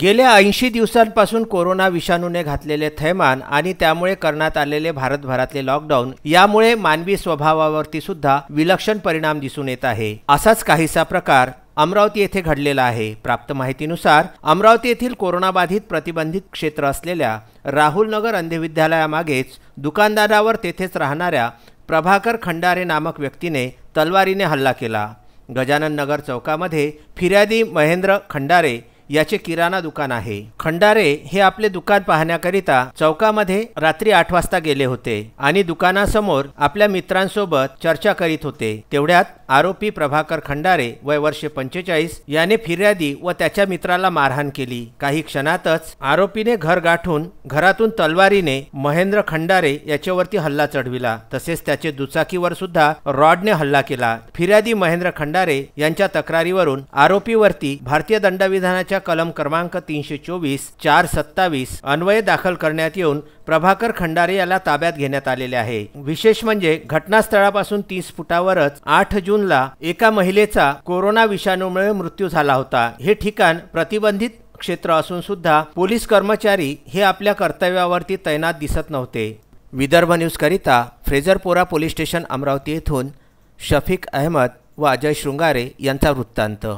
गेल्या ऐंशी दिवसांपासून कोरोना विषाणूने घातलेले थैमान आणि त्यामुळे करण्यात आलेले भारतभरातले लॉकडाऊन यामुळे मानवी स्वभावावरती सुद्धा विलक्षण परिणाम दिसून येत आहे असाच काहीसा प्रकार अमरावती येथे घडलेला आहे प्राप्त माहितीनुसार अमरावती येथील कोरोनाबाधित प्रतिबंधित क्षेत्र असलेल्या राहुल नगर अंधविद्यालयामागेच दुकानदारावर तेथेच राहणाऱ्या प्रभाकर खंडारे नामक व्यक्तीने तलवारीने हल्ला केला गजानन नगर चौकामध्ये फिर्यादी महेंद्र खंडारे याचे किराणा दुकान आहे खंडारे हे आपले दुकान पाहण्याकरिता चौकामध्ये रात्री आठ वाजता गेले होते आणि दुकानासमोर आपल्या मित्रांसोबत चर्चा करीत होते तेवढ्यात आरोपी प्रभाकर खंडारे वय वर्षे पंचेचाळीस याने फिर्यादी व त्याच्या मित्राला मारहाण केली काही क्षणातच आरोपीने घर गाठून घरातून तलवारीने महेंद्र खंडारे याच्यावरती हल्ला चढविला तसेच त्याचे दुचाकीवर सुद्धा रॉडने हल्ला केला फिर्यादी महेंद्र खंडारे यांच्या तक्रारीवरून आरोपीवरती भारतीय दंडविधानाच्या कलम क्रमांक तीनशे चोवीस चार सत्तावीस अन्वय दाखल करण्यात येऊन प्रभाकर खंडारे याला ताब्यात घेण्यात आलेले आहे विशेष म्हणजे घटनास्थळापासून तीस फुटावरच आठ जूनला एका महिलेचा कोरोना विषाणूमुळे मृत्यू झाला होता हे ठिकाण प्रतिबंधित क्षेत्र असून सुद्धा पोलीस कर्मचारी हे आपल्या कर्तव्यावरती तैनात दिसत नव्हते विदर्भ न्यूजकरिता फ्रेझरपोरा पोलीस स्टेशन अमरावती येथून शफीक अहमद व अजय शृंगारे यांचा वृत्तांत